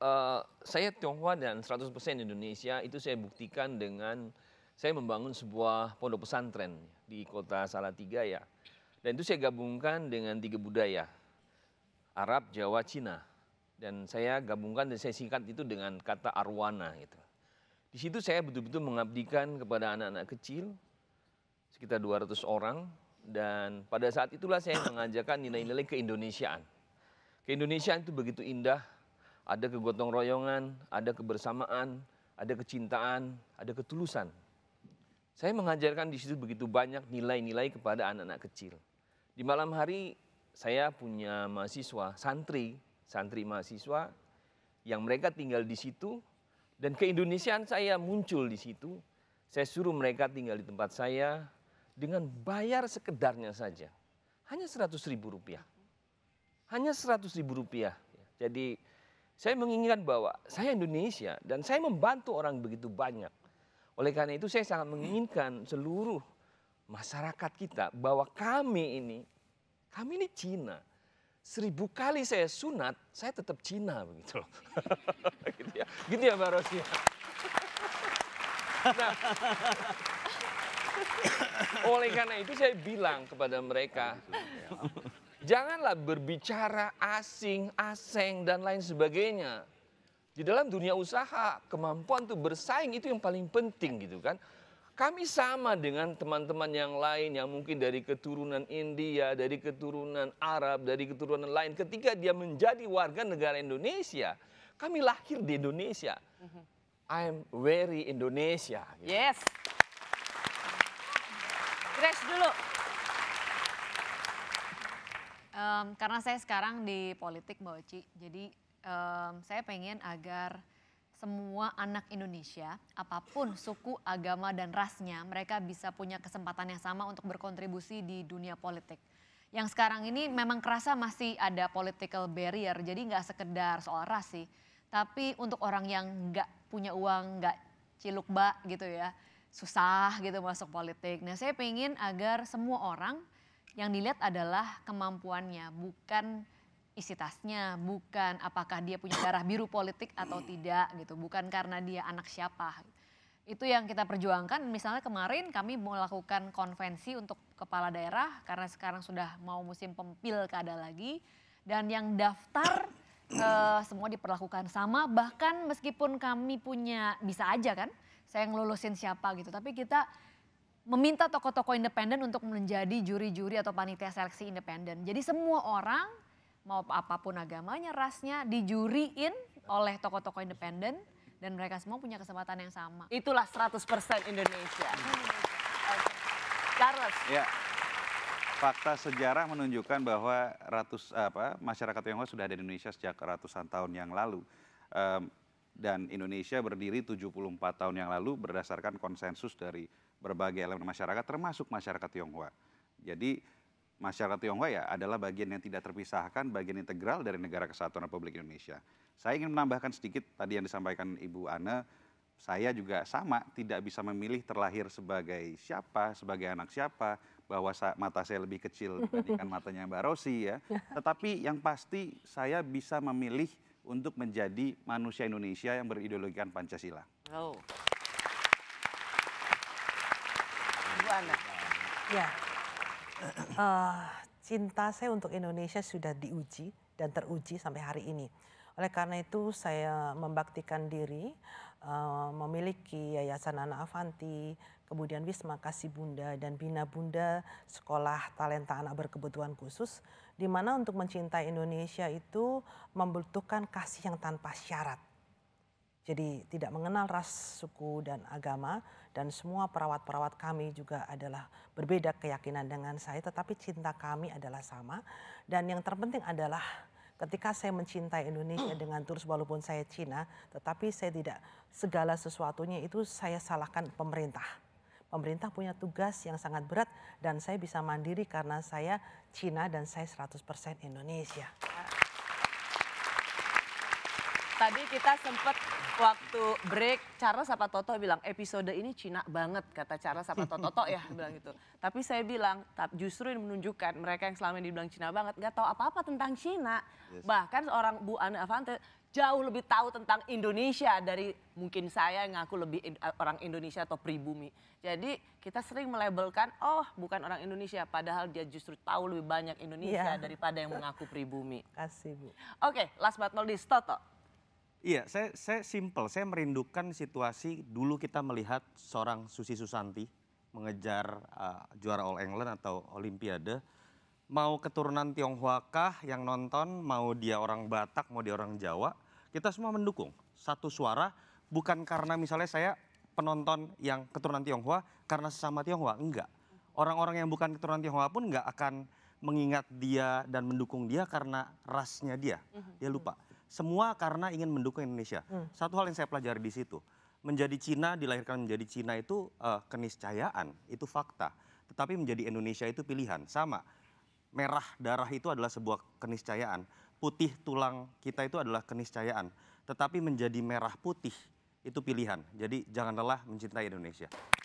Eh, saya Tionghoa dan 100% Indonesia itu saya buktikan dengan saya membangun sebuah pondok pesantren di kota Salatiga ya. Dan itu saya gabungkan dengan tiga budaya, Arab, Jawa, Cina. Dan saya gabungkan dan saya singkat itu dengan kata arwana gitu. Di situ saya betul-betul mengabdikan kepada anak-anak kecil, sekitar 200 orang. Dan pada saat itulah saya mengajarkan nilai-nilai keindonesiaan. Keindonesiaan itu begitu indah, ada kegotong royongan, ada kebersamaan, ada kecintaan, ada ketulusan. Saya mengajarkan di situ begitu banyak nilai-nilai kepada anak-anak kecil. Di malam hari saya punya mahasiswa, santri, santri mahasiswa yang mereka tinggal di situ dan keindonesiaan saya muncul di situ. Saya suruh mereka tinggal di tempat saya dengan bayar sekedarnya saja. Hanya seratus ribu rupiah. Hanya seratus ribu rupiah. Jadi saya menginginkan bahwa saya Indonesia dan saya membantu orang begitu banyak. Oleh karena itu saya sangat menginginkan seluruh masyarakat kita bahwa kami ini, kami ini Cina. Seribu kali saya sunat, saya tetap Cina begitu loh. gitu ya, gitu ya Mbak Rosia. Nah, oleh karena itu saya bilang kepada mereka, nah, Janganlah berbicara asing, aseng, dan lain sebagainya. Di dalam dunia usaha, kemampuan untuk bersaing itu yang paling penting gitu kan. Kami sama dengan teman-teman yang lain yang mungkin dari keturunan India, dari keturunan Arab, dari keturunan lain. Ketika dia menjadi warga negara Indonesia, kami lahir di Indonesia. I'm mm-hmm. very Indonesia. Gitu. Yes. Crash dulu. Um, karena saya sekarang di politik Mbak Oci, jadi um, saya pengen agar semua anak Indonesia, apapun suku, agama, dan rasnya, mereka bisa punya kesempatan yang sama untuk berkontribusi di dunia politik. Yang sekarang ini memang kerasa masih ada political barrier, jadi nggak sekedar soal ras sih. Tapi untuk orang yang nggak punya uang, nggak ciluk bak gitu ya, susah gitu masuk politik. Nah saya pengen agar semua orang yang dilihat adalah kemampuannya, bukan isi tasnya, bukan apakah dia punya darah biru politik atau tidak gitu, bukan karena dia anak siapa. Itu yang kita perjuangkan. Misalnya kemarin kami melakukan konvensi untuk kepala daerah karena sekarang sudah mau musim ada lagi dan yang daftar eh, semua diperlakukan sama bahkan meskipun kami punya bisa aja kan saya ngelulusin siapa gitu tapi kita meminta tokoh-tokoh independen untuk menjadi juri-juri atau panitia seleksi independen. Jadi semua orang mau apapun agamanya, rasnya dijuriin oleh tokoh-tokoh independen dan mereka semua punya kesempatan yang sama. Itulah 100% Indonesia. Charles. Ya. Fakta sejarah menunjukkan bahwa ratus apa masyarakat Tionghoa sudah ada di Indonesia sejak ratusan tahun yang lalu. Um, dan Indonesia berdiri 74 tahun yang lalu berdasarkan konsensus dari berbagai elemen masyarakat termasuk masyarakat Tionghoa. Jadi masyarakat Tionghoa ya adalah bagian yang tidak terpisahkan, bagian integral dari negara kesatuan Republik Indonesia. Saya ingin menambahkan sedikit tadi yang disampaikan Ibu Ana, saya juga sama tidak bisa memilih terlahir sebagai siapa, sebagai anak siapa, bahwa mata saya lebih kecil dibandingkan matanya Mbak Rosi ya. Tetapi yang pasti saya bisa memilih untuk menjadi manusia Indonesia yang berideologikan Pancasila. Oh. Bu Ya. Uh, cinta saya untuk Indonesia sudah diuji dan teruji sampai hari ini. Oleh karena itu saya membaktikan diri uh, memiliki Yayasan Anak Avanti, kemudian Wisma Kasih Bunda dan Bina Bunda Sekolah Talenta Anak Berkebutuhan Khusus Dimana untuk mencintai Indonesia itu membutuhkan kasih yang tanpa syarat. Jadi tidak mengenal ras, suku, dan agama. Dan semua perawat-perawat kami juga adalah berbeda keyakinan dengan saya. Tetapi cinta kami adalah sama. Dan yang terpenting adalah ketika saya mencintai Indonesia dengan terus walaupun saya Cina, tetapi saya tidak segala sesuatunya itu saya salahkan pemerintah pemerintah punya tugas yang sangat berat dan saya bisa mandiri karena saya Cina dan saya 100% Indonesia. Tadi kita sempat waktu break Charles sama Toto bilang episode ini Cina banget kata Charles sama Toto ya bilang gitu. Tapi saya bilang justru ini menunjukkan mereka yang selama ini dibilang Cina banget nggak tahu apa-apa tentang Cina. Bahkan seorang Bu Ana Avante jauh lebih tahu tentang Indonesia dari mungkin saya yang ngaku lebih eh, orang Indonesia atau pribumi. Jadi kita sering melabelkan, oh bukan orang Indonesia, padahal dia justru tahu lebih banyak Indonesia yeah. daripada yang mengaku pribumi. Kasih Bu. Oke, okay, last but not least, Toto. Iya, saya, saya simple. Saya merindukan situasi dulu kita melihat seorang Susi Susanti mengejar uh, juara All England atau Olimpiade mau keturunan Tionghoa kah yang nonton, mau dia orang Batak, mau dia orang Jawa, kita semua mendukung satu suara bukan karena misalnya saya penonton yang keturunan Tionghoa karena sesama Tionghoa, enggak. Orang-orang yang bukan keturunan Tionghoa pun enggak akan mengingat dia dan mendukung dia karena rasnya dia. Dia mhm. ya, lupa. Semua karena ingin mendukung Indonesia. Hmm. Satu hal yang saya pelajari di situ, menjadi Cina, dilahirkan menjadi Cina itu uh, keniscayaan, itu fakta. Tetapi menjadi Indonesia itu pilihan. Sama, merah darah itu adalah sebuah keniscayaan, putih tulang kita itu adalah keniscayaan, tetapi menjadi merah putih itu pilihan. Jadi janganlah mencintai Indonesia.